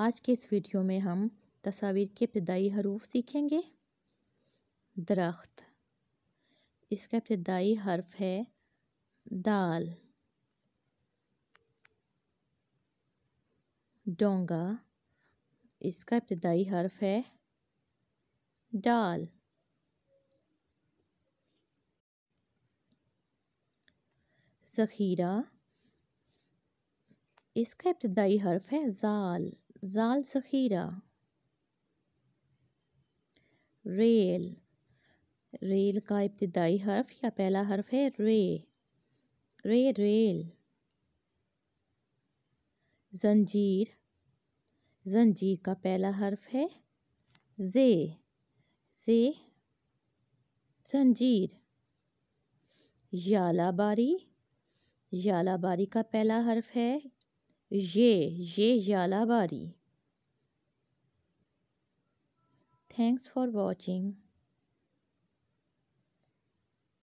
आज के इस वीडियो में हम तस्वीर के इब्तदाई हरूफ सीखेंगे दरख्त इसका इब्तदाई हर्फ है दाल डोंगा इसका इब्तदाई हर्फ है डाल ज़ख़ीरा इसका इब्तदाई हर्फ है ज़ाल जाल जखीरा रेल रेल का इब्तदाई हर्फ या पहला हर्फ है रे रे रेल जंजीर जंजीर का पहला हर्फ है जे जे जंजीर यालाबारी यालाबारी का पहला हर्फ है ये ये यालाबारी थैंक्स फॉर वॉचिंग